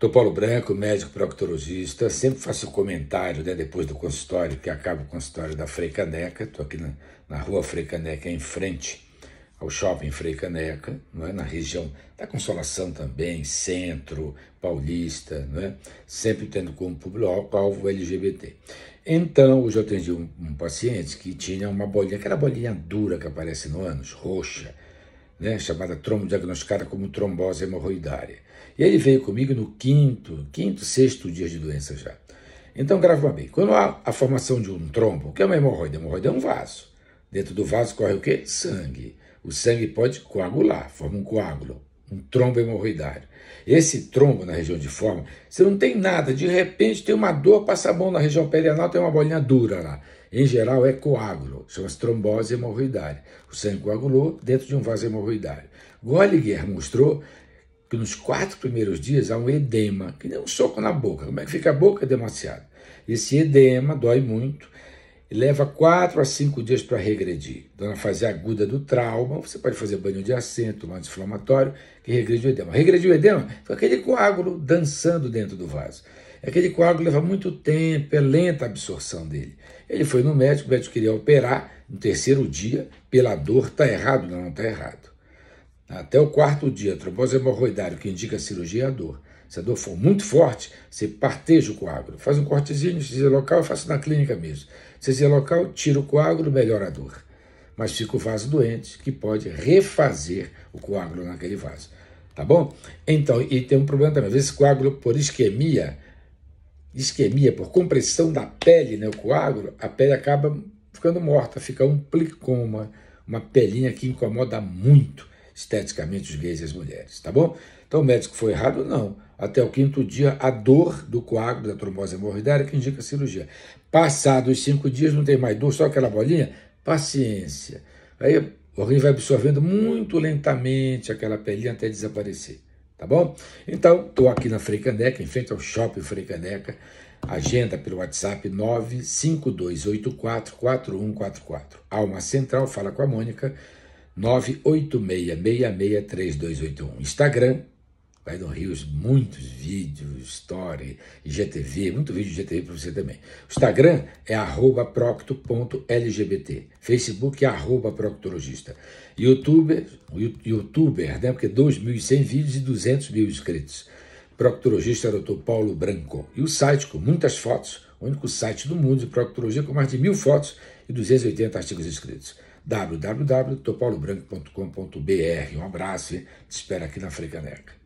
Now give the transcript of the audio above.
Doutor Paulo Branco, médico proctologista, sempre faço comentário né, depois do consultório, que acaba o consultório da Frei Caneca, estou aqui na, na, rua Frei Caneca, em frente ao shopping Frei Caneca, não é? na região da Consolação também, centro, paulista, não é? sempre tendo como público-alvo LGBT. Então, hoje eu atendi um, um paciente que tinha uma bolinha, aquela bolinha dura que aparece no ânus, roxa, né, chamada trombo, diagnosticada como trombose hemorroidária. E ele veio comigo no quinto, quinto, sexto dia de doença já. Então, grava bem, quando há a formação de um trombo, o que é uma hemorroida? A hemorroida é um vaso. Dentro do vaso corre o quê? Sangue. O sangue pode coagular, forma um coágulo um trombo hemorroidário. Esse trombo na região de forma, você não tem nada, de repente tem uma dor, passa a mão na região perianal, tem uma bolinha dura lá. Em geral é coágulo, chama-se trombose hemorroidária. O sangue coagulou dentro de um vaso hemorroidário. Golliger mostrou que nos quatro primeiros dias há um edema, que nem um soco na boca. Como é que fica a boca? Demasiado. Esse edema dói muito e leva quatro a cinco dias para regredir. Então, na fase aguda do trauma, você pode fazer banho de assento, um anti-inflamatório, que regrediu o edema. Regrediu o edema, foi aquele coágulo dançando dentro do vaso. Aquele coágulo leva muito tempo, é lenta a absorção dele. Ele foi no médico, o médico queria operar no terceiro dia, pela dor, está errado? Não, não está errado. Até o quarto dia, trombose hemorroidário, que indica a cirurgia, é a dor. Se a dor for muito forte, você parteja o coágulo. Faz um cortezinho, se local, eu faço na clínica mesmo. Se local, tira o coágulo, melhora a dor. Mas fica o vaso doente, que pode refazer o coágulo naquele vaso. Tá bom? Então, e tem um problema também. Às vezes, coágulo por isquemia, isquemia, por compressão da pele, né, o coágulo, a pele acaba ficando morta, fica um plicoma, uma pelinha que incomoda muito esteticamente os gays e as mulheres, tá bom? Então o médico foi errado? Não. Até o quinto dia, a dor do coágulo da trombose hemorroidária que indica cirurgia. Passados cinco dias, não tem mais dor, só aquela bolinha? Paciência. Aí o rim vai absorvendo muito lentamente aquela pelinha até desaparecer, tá bom? Então, estou aqui na Freicaneca, em frente ao Shopping Freicaneca, Agenda pelo WhatsApp 952844144. Alma Central, fala com a Mônica, 986663281. Instagram, vai no Rios, muitos vídeos, story, GTV muito vídeo GTV para você também. O Instagram é arroba procto.lgbt, Facebook é arroba proctologista, youtuber, youtuber, né, porque 2.100 vídeos e 200 mil inscritos. Proctologista é Dr. Paulo Branco. E o site com muitas fotos, o único site do mundo de proctologia com mais de mil fotos e 280 artigos escritos www.topaulobranco.com.br. Um abraço e te espero aqui na Frecaneca.